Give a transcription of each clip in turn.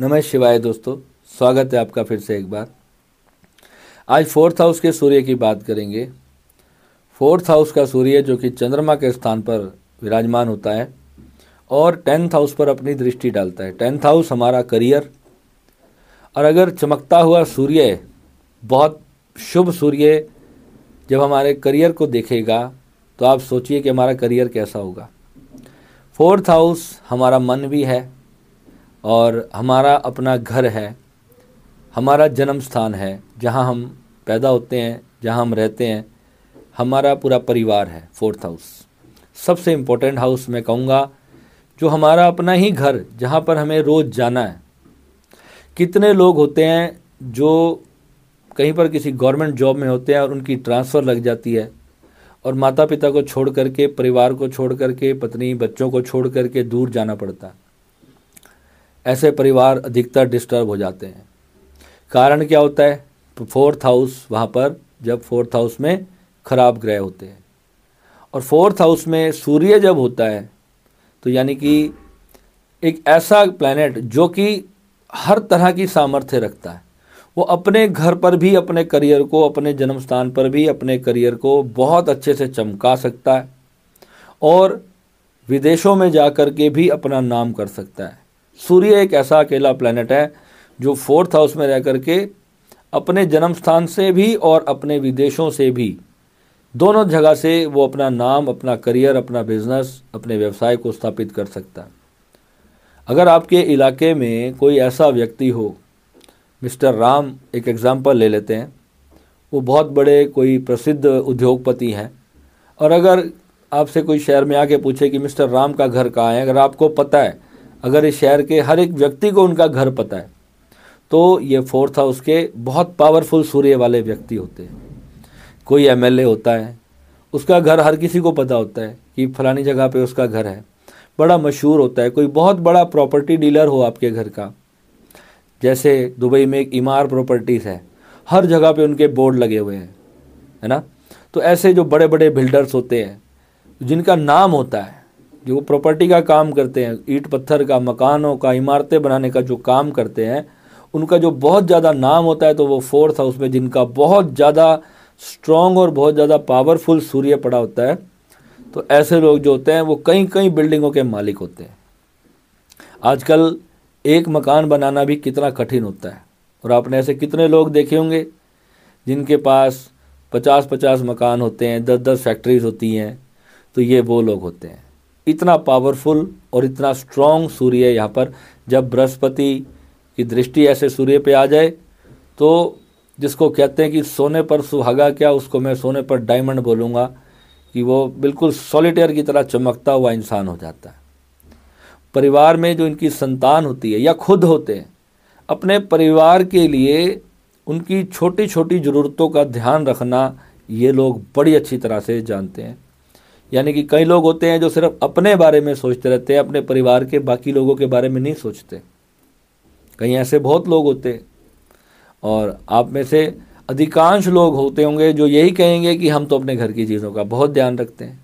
नमः शिवाय दोस्तों स्वागत है आपका फिर से एक बार आज फोर्थ हाउस के सूर्य की बात करेंगे फोर्थ हाउस का सूर्य जो कि चंद्रमा के स्थान पर विराजमान होता है और टेंथ हाउस पर अपनी दृष्टि डालता है टेंथ हाउस हमारा करियर और अगर चमकता हुआ सूर्य बहुत शुभ सूर्य जब हमारे करियर को देखेगा तो आप सोचिए कि हमारा करियर कैसा होगा फोर्थ हाउस हमारा मन भी है और हमारा अपना घर है हमारा जन्म स्थान है जहाँ हम पैदा होते हैं जहाँ हम रहते हैं हमारा पूरा परिवार है फोर्थ हाउस सबसे इम्पोर्टेंट हाउस मैं कहूँगा जो हमारा अपना ही घर जहाँ पर हमें रोज़ जाना है कितने लोग होते हैं जो कहीं पर किसी गवर्नमेंट जॉब में होते हैं और उनकी ट्रांसफ़र लग जाती है और माता पिता को छोड़ करके परिवार को छोड़ करके पत्नी बच्चों को छोड़ करके दूर जाना पड़ता है ऐसे परिवार अधिकतर डिस्टर्ब हो जाते हैं कारण क्या होता है फोर्थ हाउस वहाँ पर जब फोर्थ हाउस में खराब ग्रह होते हैं और फोर्थ हाउस में सूर्य जब होता है तो यानी कि एक ऐसा प्लानट जो कि हर तरह की सामर्थ्य रखता है वो अपने घर पर भी अपने करियर को अपने जन्म स्थान पर भी अपने करियर को बहुत अच्छे से चमका सकता है और विदेशों में जा कर के भी अपना नाम कर सकता है सूर्य एक ऐसा अकेला प्लानट है जो फोर्थ हाउस में रह करके अपने जन्म स्थान से भी और अपने विदेशों से भी दोनों जगह से वो अपना नाम अपना करियर अपना बिजनेस अपने व्यवसाय को स्थापित कर सकता है अगर आपके इलाके में कोई ऐसा व्यक्ति हो मिस्टर राम एक एग्ज़ाम्पल ले लेते हैं वो बहुत बड़े कोई प्रसिद्ध उद्योगपति हैं और अगर आपसे कोई शहर में आके पूछे कि मिस्टर राम का घर कहाँ है अगर आपको पता है अगर इस शहर के हर एक व्यक्ति को उनका घर पता है तो ये फोर्थ हाउस के बहुत पावरफुल सूर्य वाले व्यक्ति होते हैं कोई एम होता है उसका घर हर किसी को पता होता है कि फलानी जगह पे उसका घर है बड़ा मशहूर होता है कोई बहुत बड़ा प्रॉपर्टी डीलर हो आपके घर का जैसे दुबई में एक इमार प्रॉपर्टीज़ है हर जगह पे उनके बोर्ड लगे हुए हैं है ना तो ऐसे जो बड़े बड़े बिल्डर्स होते हैं जिनका नाम होता है जो प्रॉपर्टी का काम करते हैं ईट पत्थर का मकानों का इमारतें बनाने का जो काम करते हैं उनका जो बहुत ज़्यादा नाम होता है तो वो फोर्थ हाउस में जिनका बहुत ज़्यादा स्ट्रॉन्ग और बहुत ज़्यादा पावरफुल सूर्य पड़ा होता है तो ऐसे लोग जो होते हैं वो कई कई बिल्डिंगों के मालिक होते हैं आजकल एक मकान बनाना भी कितना कठिन होता है और आपने ऐसे कितने लोग देखे होंगे जिनके पास पचास पचास मकान होते हैं दस दस फैक्ट्रीज होती हैं तो ये वो लोग होते हैं इतना पावरफुल और इतना स्ट्रॉन्ग सूर्य है यहाँ पर जब बृहस्पति की दृष्टि ऐसे सूर्य पे आ जाए तो जिसको कहते हैं कि सोने पर सुहागा क्या उसको मैं सोने पर डायमंड बोलूँगा कि वो बिल्कुल सॉलिटेयर की तरह चमकता हुआ इंसान हो जाता है परिवार में जो इनकी संतान होती है या खुद होते हैं अपने परिवार के लिए उनकी छोटी छोटी ज़रूरतों का ध्यान रखना ये लोग बड़ी अच्छी तरह से जानते हैं यानी कि कई लोग होते हैं जो सिर्फ अपने बारे में सोचते रहते हैं अपने परिवार के बाकी लोगों के बारे में नहीं सोचते कहीं ऐसे बहुत लोग होते हैं और आप में से अधिकांश लोग होते होंगे जो यही कहेंगे कि हम तो अपने घर की चीज़ों का बहुत ध्यान रखते हैं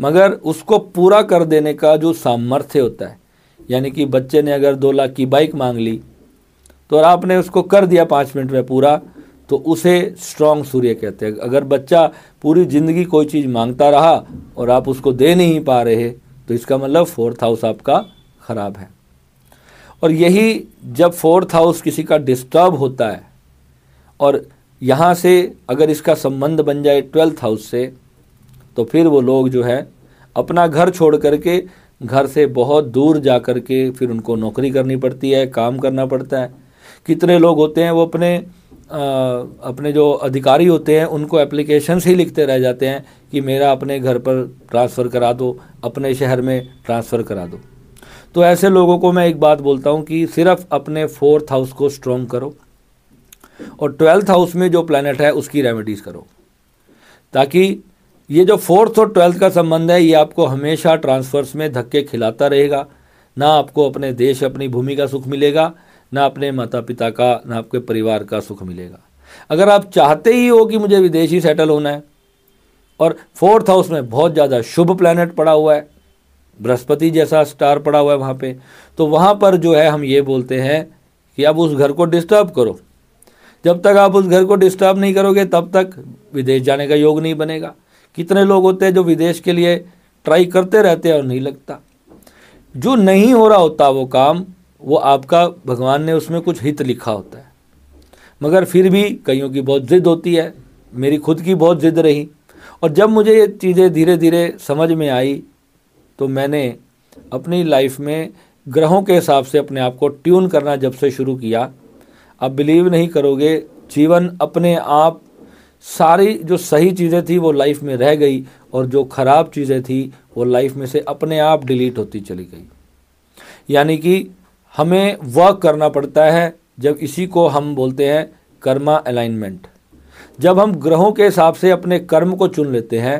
मगर उसको पूरा कर देने का जो सामर्थ्य होता है यानी कि बच्चे ने अगर दो लाख की बाइक मांग ली तो आपने उसको कर दिया पाँच मिनट में पूरा तो उसे स्ट्रांग सूर्य कहते हैं अगर बच्चा पूरी ज़िंदगी कोई चीज़ मांगता रहा और आप उसको दे नहीं पा रहे तो इसका मतलब फोर्थ हाउस आपका ख़राब है और यही जब फोर्थ हाउस किसी का डिस्टर्ब होता है और यहाँ से अगर इसका संबंध बन जाए ट्वेल्थ हाउस से तो फिर वो लोग जो है अपना घर छोड़ करके घर से बहुत दूर जा कर के फिर उनको नौकरी करनी पड़ती है काम करना पड़ता है कितने लोग होते हैं वो अपने अपने जो अधिकारी होते हैं उनको एप्लीकेशन ही लिखते रह जाते हैं कि मेरा अपने घर पर ट्रांसफ़र करा दो अपने शहर में ट्रांसफ़र करा दो तो ऐसे लोगों को मैं एक बात बोलता हूँ कि सिर्फ अपने फोर्थ हाउस को स्ट्रॉन्ग करो और ट्वेल्थ हाउस में जो प्लानट है उसकी रेमेडीज़ करो ताकि ये जो फोर्थ और ट्वेल्थ का संबंध है ये आपको हमेशा ट्रांसफर्स में धक्के खिलाता रहेगा ना आपको अपने देश अपनी भूमि का सुख मिलेगा ना अपने माता पिता का ना आपके परिवार का सुख मिलेगा अगर आप चाहते ही हो कि मुझे विदेश ही सेटल होना है और फोर्थ हाउस में बहुत ज़्यादा शुभ प्लैनेट पड़ा हुआ है बृहस्पति जैसा स्टार पड़ा हुआ है वहाँ पे तो वहाँ पर जो है हम ये बोलते हैं कि अब उस घर को डिस्टर्ब करो जब तक आप उस घर को डिस्टर्ब नहीं करोगे तब तक विदेश जाने का योग नहीं बनेगा कितने लोग होते हैं जो विदेश के लिए ट्राई करते रहते हैं और नहीं लगता जो नहीं हो रहा होता वो काम वो आपका भगवान ने उसमें कुछ हित लिखा होता है मगर फिर भी कईयों की बहुत ज़िद होती है मेरी खुद की बहुत ज़िद रही और जब मुझे ये चीज़ें धीरे धीरे समझ में आई तो मैंने अपनी लाइफ में ग्रहों के हिसाब से अपने आप को ट्यून करना जब से शुरू किया आप बिलीव नहीं करोगे जीवन अपने आप सारी जो सही चीज़ें थी वो लाइफ में रह गई और जो ख़राब चीज़ें थी वो लाइफ में से अपने आप डिलीट होती चली गई यानी कि हमें वर्क करना पड़ता है जब इसी को हम बोलते हैं कर्मा अलाइनमेंट जब हम ग्रहों के हिसाब से अपने कर्म को चुन लेते हैं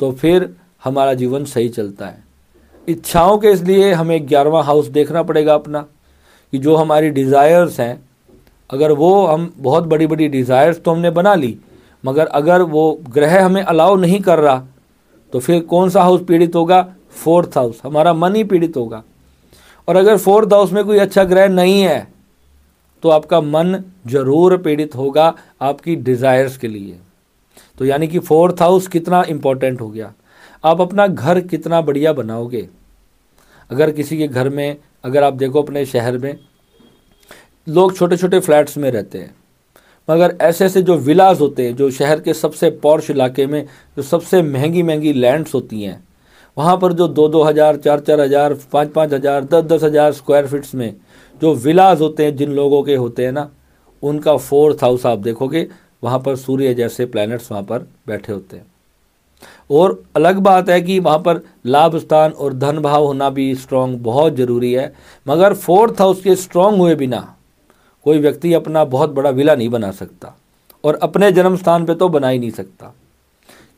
तो फिर हमारा जीवन सही चलता है इच्छाओं के इसलिए हमें ग्यारहवा हाउस देखना पड़ेगा अपना कि जो हमारी डिज़ायर्स हैं अगर वो हम बहुत बड़ी बड़ी डिज़ायर्स तो हमने बना ली मगर अगर वो ग्रह हमें अलाउ नहीं कर रहा तो फिर कौन सा हाउस पीड़ित होगा फोर्थ हाउस हमारा मन ही पीड़ित होगा और अगर फोर्थ हाउस में कोई अच्छा ग्रह नहीं है तो आपका मन जरूर पीड़ित होगा आपकी डिज़ायर्स के लिए तो यानी कि फोर्थ हाउस कितना इम्पोर्टेंट हो गया आप अपना घर कितना बढ़िया बनाओगे अगर किसी के घर में अगर आप देखो अपने शहर में लोग छोटे छोटे फ्लैट्स में रहते हैं मगर ऐसे ऐसे जो विलाज होते हैं जो शहर के सबसे पौर्श इलाके में जो सबसे महंगी महंगी लैंड्स होती हैं वहाँ पर जो दो दो हज़ार चार चार हज़ार पाँच पाँच हज़ार दस दस हज़ार स्क्वायर फीट्स में जो विलाज होते हैं जिन लोगों के होते हैं ना उनका फोर्थ हाउस आप देखोगे वहाँ पर सूर्य जैसे प्लैनेट्स वहाँ पर बैठे होते हैं और अलग बात है कि वहाँ पर लाभ स्थान और धन भाव होना भी स्ट्रॉन्ग बहुत ज़रूरी है मगर फोर्थ हाउस के स्ट्रॉन्ग हुए बिना कोई व्यक्ति अपना बहुत बड़ा विला नहीं बना सकता और अपने जन्म स्थान पर तो बना ही नहीं सकता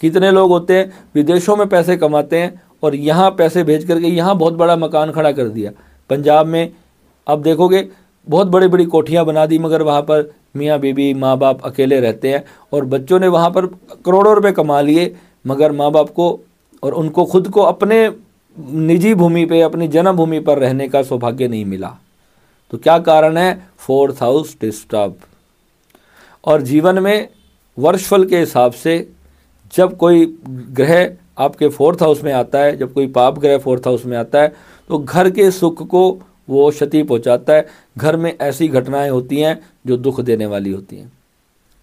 कितने लोग होते हैं विदेशों में पैसे कमाते हैं और यहाँ पैसे भेज करके यहाँ बहुत बड़ा मकान खड़ा कर दिया पंजाब में अब देखोगे बहुत बड़ी बड़ी कोठियाँ बना दी मगर वहाँ पर मियाँ बीबी माँ बाप अकेले रहते हैं और बच्चों ने वहाँ पर करोड़ों रुपए कमा लिए मगर माँ बाप को और उनको खुद को अपने निजी भूमि पे अपनी जन्मभूमि पर रहने का सौभाग्य नहीं मिला तो क्या कारण है फोर्थ हाउस डिस्टर्ब और जीवन में वर्षफल के हिसाब से जब कोई ग्रह आपके फोर्थ हाउस में आता है जब कोई पाप ग्रह फोर्थ हाउस में आता है तो घर के सुख को वो क्षति पहुंचाता है घर में ऐसी घटनाएं होती हैं जो दुख देने वाली होती हैं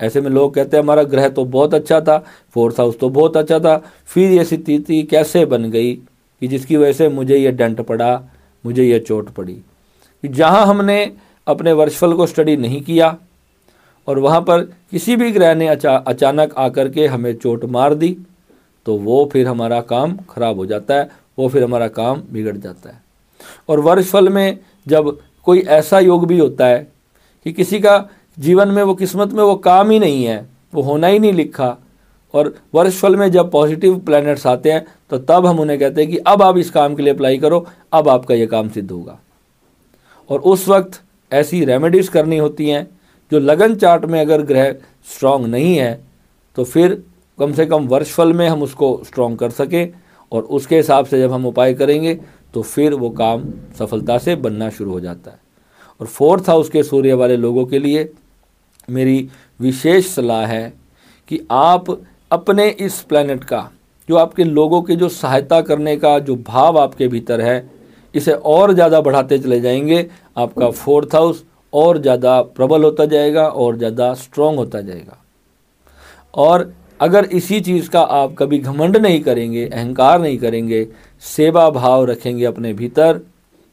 ऐसे में लोग कहते हैं हमारा ग्रह तो बहुत अच्छा था फोर्थ हाउस तो बहुत अच्छा था फिर ये स्थिति कैसे बन गई कि जिसकी वजह से मुझे ये डंट पड़ा मुझे ये चोट पड़ी कि जहाँ हमने अपने वर्षफल को स्टडी नहीं किया और वहाँ पर किसी भी ग्रह ने अचा, अचानक आकर के हमें चोट मार दी तो वो फिर हमारा काम खराब हो जाता है वो फिर हमारा काम बिगड़ जाता है और वर्ष फल में जब कोई ऐसा योग भी होता है कि किसी का जीवन में वो किस्मत में वो काम ही नहीं है वो होना ही नहीं लिखा और वर्ष फल में जब पॉजिटिव प्लैनेट्स आते हैं तो तब हम उन्हें कहते हैं कि अब आप इस काम के लिए अप्लाई करो अब आपका ये काम सिद्ध होगा और उस वक्त ऐसी रेमेडीज़ करनी होती हैं जो लगन चार्ट में अगर ग्रह स्ट्रांग नहीं है तो फिर कम से कम फल में हम उसको स्ट्रॉन्ग कर सकें और उसके हिसाब से जब हम उपाय करेंगे तो फिर वो काम सफलता से बनना शुरू हो जाता है और फोर्थ हाउस के सूर्य वाले लोगों के लिए मेरी विशेष सलाह है कि आप अपने इस प्लानट का जो आपके लोगों की जो सहायता करने का जो भाव आपके भीतर है इसे और ज़्यादा बढ़ाते चले जाएंगे आपका फोर्थ हाउस और ज़्यादा प्रबल होता जाएगा और ज़्यादा स्ट्रॉन्ग होता जाएगा और अगर इसी चीज़ का आप कभी घमंड नहीं करेंगे अहंकार नहीं करेंगे सेवा भाव रखेंगे अपने भीतर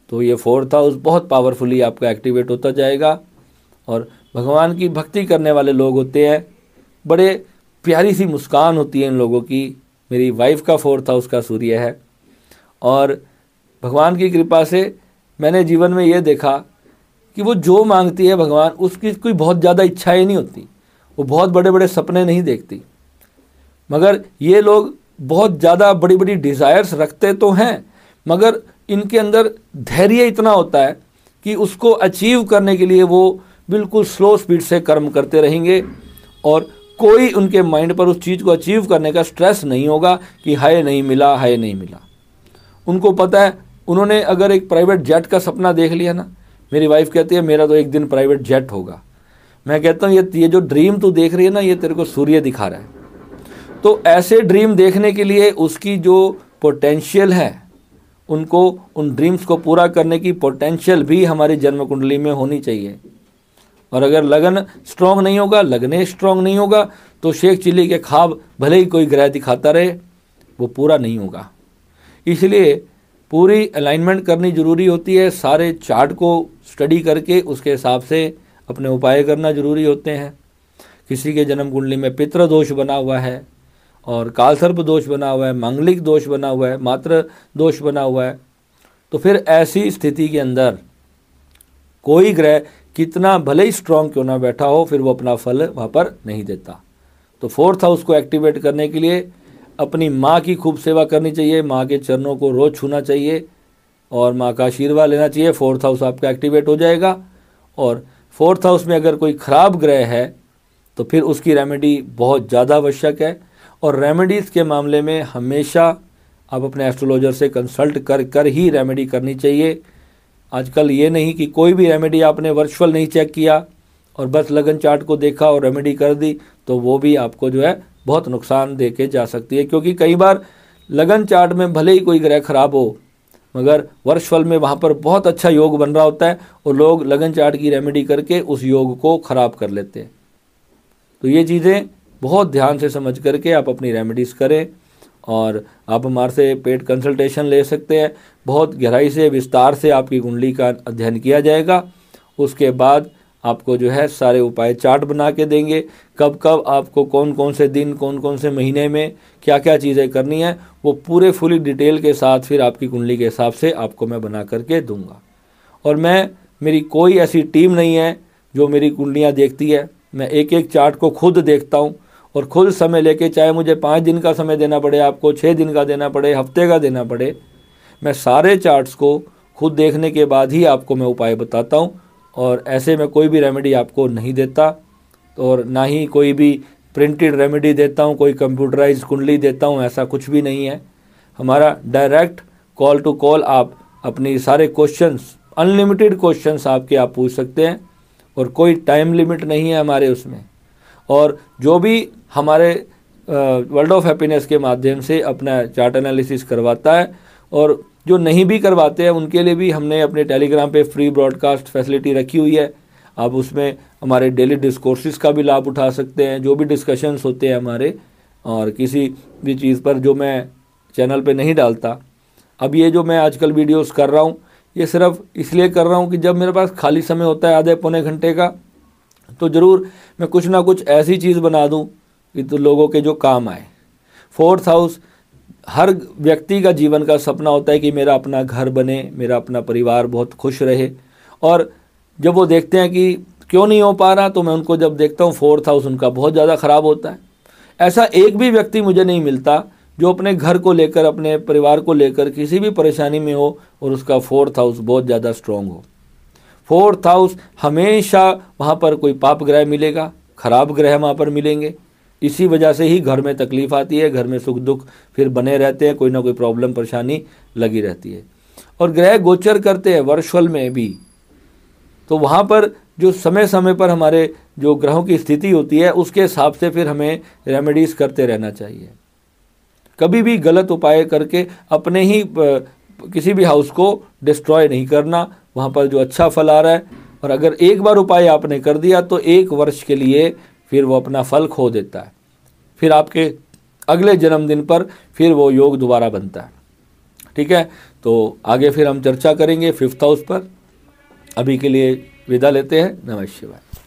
तो ये फोर्थ हाउस बहुत पावरफुली आपका एक्टिवेट होता जाएगा और भगवान की भक्ति करने वाले लोग होते हैं बड़े प्यारी सी मुस्कान होती है इन लोगों की मेरी वाइफ का फोर्थ हाउस का सूर्य है और भगवान की कृपा से मैंने जीवन में ये देखा कि वो जो मांगती है भगवान उसकी कोई बहुत ज़्यादा इच्छाएं नहीं होती वो बहुत बड़े बड़े सपने नहीं देखती मगर ये लोग बहुत ज़्यादा बड़ी बड़ी डिज़ायर्स रखते तो हैं मगर इनके अंदर धैर्य इतना होता है कि उसको अचीव करने के लिए वो बिल्कुल स्लो स्पीड से कर्म करते रहेंगे और कोई उनके माइंड पर उस चीज़ को अचीव करने का स्ट्रेस नहीं होगा कि हाय नहीं मिला हाय नहीं मिला उनको पता है उन्होंने अगर एक प्राइवेट जेट का सपना देख लिया ना मेरी वाइफ कहती है मेरा तो एक दिन प्राइवेट जेट होगा मैं कहता हूँ ये ये जो ड्रीम तू देख रही है ना ये तेरे को सूर्य दिखा रहा है तो ऐसे ड्रीम देखने के लिए उसकी जो पोटेंशियल है उनको उन ड्रीम्स को पूरा करने की पोटेंशियल भी हमारी जन्म कुंडली में होनी चाहिए और अगर लगन स्ट्रांग नहीं होगा लगने स्ट्रांग नहीं होगा तो शेख चिल्ली के खाब भले ही कोई ग्रह दिखाता रहे वो पूरा नहीं होगा इसलिए पूरी अलाइनमेंट करनी ज़रूरी होती है सारे चार्ट को स्टडी करके उसके हिसाब से अपने उपाय करना ज़रूरी होते हैं किसी के जन्म कुंडली में पितृदोष बना हुआ है और कालसर्प दोष बना हुआ है मांगलिक दोष बना हुआ है मात्र दोष बना हुआ है तो फिर ऐसी स्थिति के अंदर कोई ग्रह कितना भले ही स्ट्रांग क्यों ना बैठा हो फिर वो अपना फल वहाँ पर नहीं देता तो फोर्थ हाउस को एक्टिवेट करने के लिए अपनी माँ की खूब सेवा करनी चाहिए माँ के चरणों को रोज़ छूना चाहिए और माँ का आशीर्वाद लेना चाहिए फोर्थ हाउस आपका एक्टिवेट हो जाएगा और फोर्थ हाउस में अगर कोई ख़राब ग्रह है तो फिर उसकी रेमेडी बहुत ज़्यादा आवश्यक है और रेमेडीज़ के मामले में हमेशा आप अपने एस्ट्रोलॉजर से कंसल्ट कर कर ही रेमेडी करनी चाहिए आजकल ये नहीं कि कोई भी रेमेडी आपने वर्चुअल नहीं चेक किया और बस लगन चार्ट को देखा और रेमेडी कर दी तो वो भी आपको जो है बहुत नुकसान दे के जा सकती है क्योंकि कई बार लगन चार्ट में भले ही कोई ग्रह खराब हो मगर वर्षफल में वहाँ पर बहुत अच्छा योग बन रहा होता है और लोग लगन चार्ट की रेमेडी करके उस योग को ख़राब कर लेते हैं तो ये चीज़ें बहुत ध्यान से समझ करके आप अपनी रेमेडीज़ करें और आप हमारे से पेट कंसल्टेशन ले सकते हैं बहुत गहराई से विस्तार से आपकी कुंडली का अध्ययन किया जाएगा उसके बाद आपको जो है सारे उपाय चार्ट बना के देंगे कब कब आपको कौन कौन से दिन कौन कौन से महीने में क्या क्या चीज़ें करनी है वो पूरे फुली डिटेल के साथ फिर आपकी कुंडली के हिसाब से आपको मैं बना करके दूंगा और मैं मेरी कोई ऐसी टीम नहीं है जो मेरी कुंडलियाँ देखती है मैं एक एक चार्ट को खुद देखता हूँ और खुद समय लेके चाहे मुझे पाँच दिन का समय देना पड़े आपको छः दिन का देना पड़े हफ्ते का देना पड़े मैं सारे चार्ट्स को खुद देखने के बाद ही आपको मैं उपाय बताता हूँ और ऐसे में कोई भी रेमेडी आपको नहीं देता और ना ही कोई भी प्रिंटेड रेमेडी देता हूँ कोई कंप्यूटराइज कुंडली देता हूँ ऐसा कुछ भी नहीं है हमारा डायरेक्ट कॉल टू कॉल आप अपने सारे क्वेश्चंस अनलिमिटेड क्वेश्चंस आपके आप पूछ सकते हैं और कोई टाइम लिमिट नहीं है हमारे उसमें और जो भी हमारे वर्ल्ड ऑफ हैप्पीनेस के माध्यम से अपना चार्ट एनालिसिस करवाता है और जो नहीं भी करवाते हैं उनके लिए भी हमने अपने टेलीग्राम पे फ्री ब्रॉडकास्ट फैसिलिटी रखी हुई है आप उसमें हमारे डेली डिस्कोर्सिस का भी लाभ उठा सकते हैं जो भी डिस्कशंस होते हैं हमारे और किसी भी चीज़ पर जो मैं चैनल पे नहीं डालता अब ये जो मैं आजकल वीडियोस कर रहा हूँ ये सिर्फ इसलिए कर रहा हूँ कि जब मेरे पास खाली समय होता है आधे पौने घंटे का तो ज़रूर मैं कुछ ना कुछ ऐसी चीज़ बना दूँ कि तो लोगों के जो काम आए फोर्थ हाउस हर व्यक्ति का जीवन का सपना होता है कि मेरा अपना घर बने मेरा अपना परिवार बहुत खुश रहे और जब वो देखते हैं कि क्यों नहीं हो पा रहा तो मैं उनको जब देखता हूँ फोर्थ हाउस उनका बहुत ज़्यादा ख़राब होता है ऐसा एक भी व्यक्ति मुझे नहीं मिलता जो अपने घर को लेकर अपने परिवार को लेकर किसी भी परेशानी में हो और उसका फोर्थ हाउस बहुत ज़्यादा स्ट्रॉन्ग हो फोर्थ हाउस हमेशा वहाँ पर कोई पाप ग्रह मिलेगा खराब ग्रह वहाँ पर मिलेंगे इसी वजह से ही घर में तकलीफ़ आती है घर में सुख दुख फिर बने रहते हैं कोई ना कोई प्रॉब्लम परेशानी लगी रहती है और ग्रह गोचर करते हैं वर्षफल में भी तो वहाँ पर जो समय समय पर हमारे जो ग्रहों की स्थिति होती है उसके हिसाब से फिर हमें रेमेडीज़ करते रहना चाहिए कभी भी गलत उपाय करके अपने ही किसी भी हाउस को डिस्ट्रॉय नहीं करना वहाँ पर जो अच्छा फल आ रहा है और अगर एक बार उपाय आपने कर दिया तो एक वर्ष के लिए फिर वो अपना फल खो देता है फिर आपके अगले जन्मदिन पर फिर वो योग दोबारा बनता है ठीक है तो आगे फिर हम चर्चा करेंगे फिफ्थ हाउस पर अभी के लिए विदा लेते हैं नमः शिवाय